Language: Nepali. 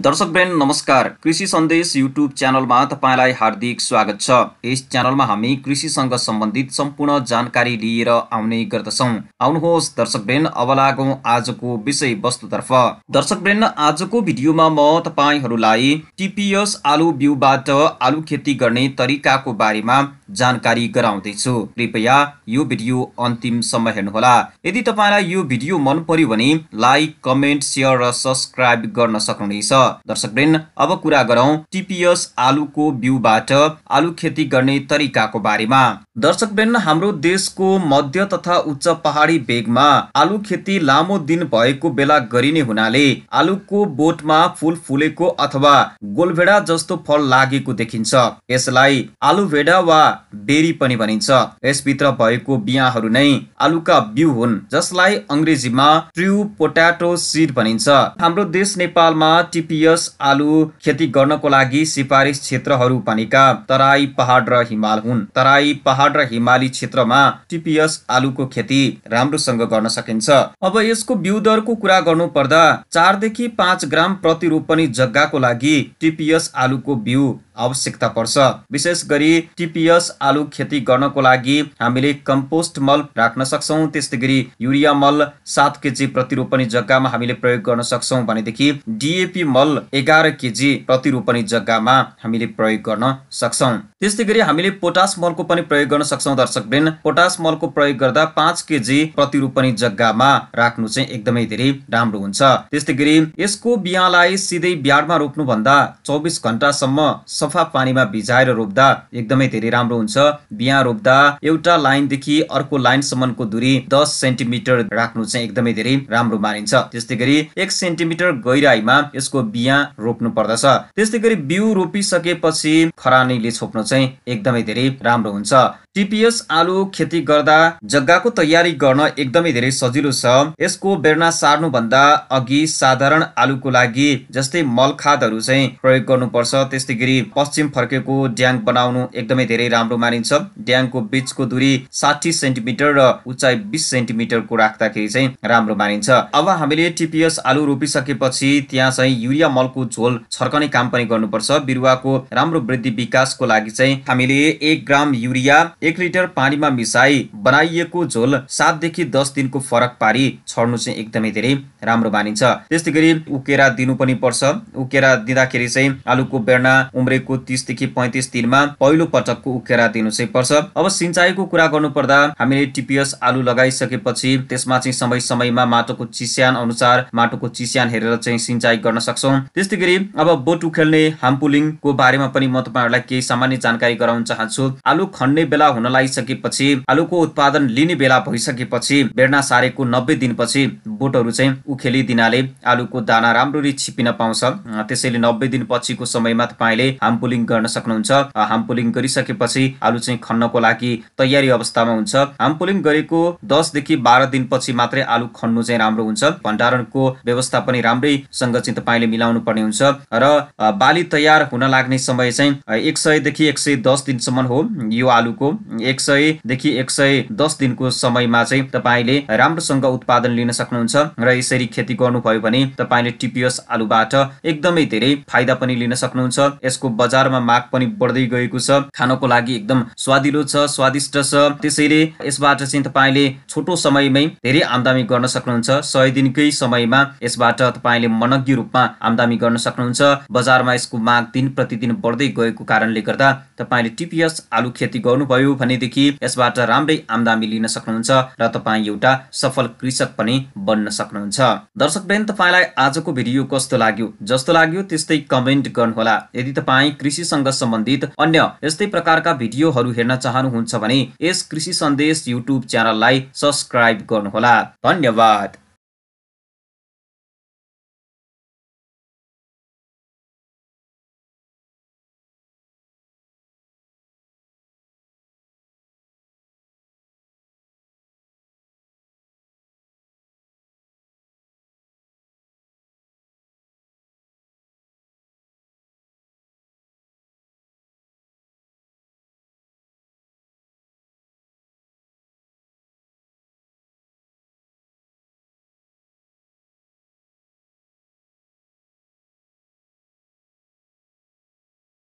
दर्शक बेन नमस्कार कृषि सन्देश युट्युब च्यानलमा तपाईँलाई हार्दिक स्वागत छ यस च्यानलमा हामी कृषिसँग सम्बन्धित सम्पूर्ण जानकारी लिएर आउने गर्दछौँ आउनुहोस् दर्शक बेन अब लागौ आजको विषय वस्तुतर्फ दर्शक बेन आजको भिडियोमा म तपाईँहरूलाई टिपिएस आलु बिउबाट आलु खेती गर्ने तरिकाको बारेमा जानकारी गराउँदैछु कृपया यो भिडियो अन्तिम अन्तिमसम्म हेर्नुहोला यदि तपाईँलाई यो भिडियो मन पर्यो भने लाइक कमेन्ट सेयर र सब्सक्राइब गर्न सक्नुहुनेछ दर्शकवृन्द अब कुरा गरौँ टिपिएस आलुको बिउबाट आलु खेती गर्ने तरिकाको बारेमा दर्शकवृन्द हाम्रो देशको मध्य तथा उच्च पहाडी भेगमा आलु खेती लामो दिन भएको बेला गरिने हुनाले आलुको बोटमा फुल फुलेको अथवा गोलभेडा जस्तो फल लागेको देखिन्छ यसलाई आलु भेडा वा बेरी पनि भनिन्छ यसभित्र भएको बियाहरू नै आलुका बिउ हुन् जसलाई अङ्ग्रेजीमा ट्रु पोट्याटो सिड भनिन्छ हाम्रो देश नेपालमा टिपिएस आलु खेती गर्नको लागि सिफारिस क्षेत्रहरू भनेका तराई पहाड र हिमाल हुन् तराई पहाड र हिमाली क्षेत्रमा टिपिएस आलुको खेती राम्रोसँग गर्न सकिन्छ अब यसको बिउ दरको कुरा गर्नु पर्दा चारदेखि पाँच ग्राम प्रति रोपनी जग्गाको लागि टिपिएस आलुको बिउ आवश्यकता पर्छ विशेष गरी टिपिएस आलु खेती गर्नको लागि हामीले कम्पोस्ट मल राख्न सक्छौँ त्यस्तै गरी युरिया मल सात केजी प्रतिरोपनी जग्गामा हामीले प्रयोग गर्न सक्छौँ भनेदेखि डिएपी मल एघार केजी प्रतिरोपनी जग्गामा हामीले प्रयोग गर्न सक्छौँ त्यस्तै गरी हामीले पोटास मलको पनि प्रयोग गर्न सक्छौँ दर्शक बेन पोटास मलको प्रयोग गर्दा पाँच केजी प्रतिरोपणी जग्गामा राख्नु चाहिँ एकदमै धेरै राम्रो हुन्छ त्यस्तै गरी यसको बिहालाई सिधै ब्याडमा रोप्नुभन्दा चौबिस घन्टासम्म सफा पानीमा भिजाएर रोप्दा एकदमै धेरै राम्रो हुन्छ बिहान रोप्दा एउटा लाइनदेखि अर्को लाइनसम्मको दूरी दस सेन्टिमिटर राख्नु चाहिँ एकदमै धेरै राम्रो मानिन्छ त्यस्तै गरी एक सेन्टिमिटर गहिराईमा यसको बिहा रोप्नु पर्दछ त्यस्तै गरी बिउ रोपिसकेपछि खरानीले छोप्नु चाहिँ एकदमै धेरै राम्रो हुन्छ टिपिएस आलु खेती गर्दा जग्गाको तयारी गर्न एकदमै धेरै सजिलो छ यसको बेर्ना सार्नुभन्दा अघि साधारण आलुको लागि जस्तै मल खादहरू चाहिँ प्रयोग गर्नुपर्छ त्यस्तै गरी पश्चिम फर्केको ड्याङ बनाउनु एकदमै धेरै राम्रो मानिन्छ ड्याङको बिचको दूरी साठी सेन्टिमिटर र उचाइ बिस सेन्टिमिटरको राख्दाखेरि चाहिँ राम्रो मानिन्छ अब हामीले टिपिएस आलु रोपिसकेपछि त्यहाँ चाहिँ युरिया मलको झोल छर्कने काम पनि गर्नुपर्छ बिरुवाको राम्रो वृद्धि विकासको लागि चाहिँ हामीले एक ग्राम युरिया एक लिटर पानीमा मिसाई बनाइएको झोल सातदेखि दस दिनको फरक पारी छर्नु चाहिँ एकदमै धेरै राम्रो मानिन्छ त्यस्तै गरी उकेरा दिनु पनि पर्छ उकेरा दिँदाखेरि चाहिँ आलुको बेर्ना उम्रेको तिसदेखि पैँतिस दिनमा पहिलो पटकको उकेरा दिनु चाहिँ पर्छ अब सिँचाइको कुरा गर्नु पर्दा हामीले टिपिएस आलु लगाइसकेपछि त्यसमा चाहिँ समय समयमा माटोको चिस्यान अनुसार माटोको चिस्यान हेरेर चाहिँ सिँचाइ गर्न सक्छौँ त्यस्तै गरी अब बोट उखेल्ने हाम्पुलिङको बारेमा पनि म तपाईँहरूलाई केही सामान्य जानकारी गराउन चाहन्छु आलु खन्ने बेला हुन लागिसकेपछि आलुको उत्पादन लिने बेला भइसकेपछि बेर्ना सारेको नब्बे दिनपछि बोटहरू चाहिँ उखेलिदिनाले आलुको दाना राम्ररी छिपिन पाउँछ त्यसैले नब्बे दिन पछिको समयमा तपाईँले हाम्पुलिङ गर्न सक्नुहुन्छ हाम्पुलिङ गरिसकेपछि आलु चाहिँ खन्नको लागि तयारी अवस्थामा हुन्छ हाम्पुलिङ गरेको दसदेखि बाह्र दिनपछि मात्रै आलु खन्नु चाहिँ राम्रो हुन्छ भण्डारणको व्यवस्था पनि राम्रैसँग चाहिँ तपाईँले मिलाउनु पर्ने हुन्छ र बाली तयार हुन लाग्ने समय चाहिँ एक सयदेखि एक सय दस दिनसम्म हो यो आलुको एक सयदेखि एक सय दस दिनको समयमा चाहिँ तपाईँले राम्रोसँग उत्पादन लिन सक्नुहुन्छ र यसरी खेती गर्नुभयो भने तपाईँले टिपिएस आलुबाट एकदमै धेरै फाइदा पनि लिन सक्नुहुन्छ यसको बजारमा माग पनि बढ्दै गएको छ खानको लागि एकदम स्वादिलो छ स्वादिष्ट छ त्यसैले यसबाट चाहिँ तपाईँले छोटो समयमै धेरै आमदामी गर्न सक्नुहुन्छ सय दिनकै समयमा यसबाट तपाईँले मनज्ञ रूपमा आमदामी गर्न सक्नुहुन्छ बजारमा यसको माग दिन प्रतिदिन बढ्दै गएको कारणले गर्दा तपाईँले टिपिएस आलु खेती गर्नुभयो गर्नुभयो भनेदेखि यसबाट राम्रै आमदामी लिन सक्नुहुन्छ र तपाईँ एउटा सफल कृषक पनि बन्न सक्नुहुन्छ दर्शक बहन तपाईँलाई आजको भिडियो कस्तो लाग्यो जस्तो लाग्यो त्यस्तै कमेन्ट गर्नुहोला यदि तपाईँ कृषिसँग सम्बन्धित अन्य यस्तै प्रकारका भिडियोहरू हेर्न चाहनुहुन्छ भने यस कृषि सन्देश युट्युब च्यानललाई सब्सक्राइब गर्नुहोला धन्यवाद